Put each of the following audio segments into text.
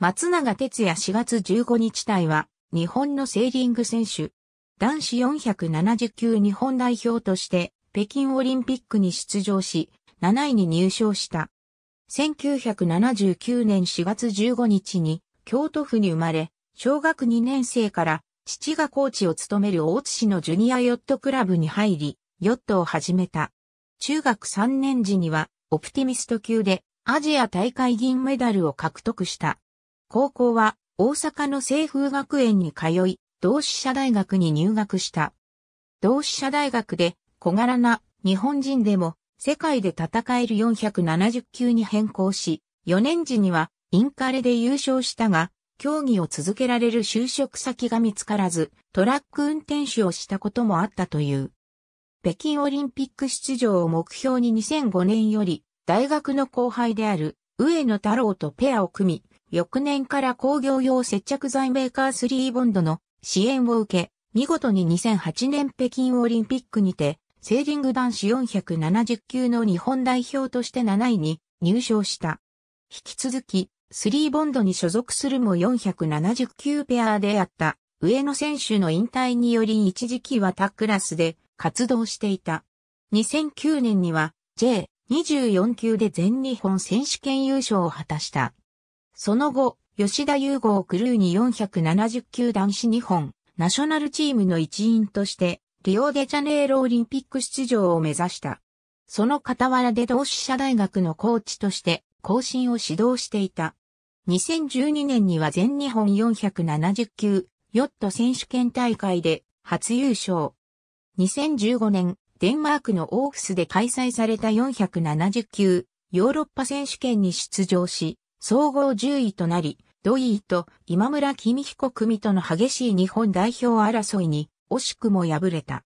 松永哲也4月15日隊は、日本のセーリング選手。男子470級日本代表として、北京オリンピックに出場し、7位に入賞した。1979年4月15日に、京都府に生まれ、小学2年生から、父がコーチを務める大津市のジュニアヨットクラブに入り、ヨットを始めた。中学3年時には、オプティミスト級で、アジア大会銀メダルを獲得した。高校は大阪の清風学園に通い、同志社大学に入学した。同志社大学で小柄な日本人でも世界で戦える470級に変更し、4年時にはインカレで優勝したが、競技を続けられる就職先が見つからず、トラック運転手をしたこともあったという。北京オリンピック出場を目標に2005年より、大学の後輩である上野太郎とペアを組み、翌年から工業用接着剤メーカースリーボンドの支援を受け、見事に2008年北京オリンピックにて、セーリング男子470級の日本代表として7位に入賞した。引き続き、スリーボンドに所属するも470級ペアであった上野選手の引退により一時期は他クラスで活動していた。2009年には J24 級で全日本選手権優勝を果たした。その後、吉田優吾をクルーに470球団子日本、ナショナルチームの一員として、リオデジャネイロオリンピック出場を目指した。その傍らで同志社大学のコーチとして、更新を指導していた。2012年には全日本470級、ヨット選手権大会で初優勝。2015年、デンマークのオーフスで開催された470級、ヨーロッパ選手権に出場し、総合10位となり、土井と今村君彦組との激しい日本代表争いに惜しくも敗れた。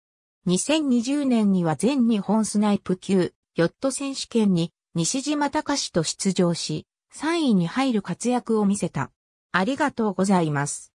2020年には全日本スナイプ級ヨット選手権に西島隆と出場し、3位に入る活躍を見せた。ありがとうございます。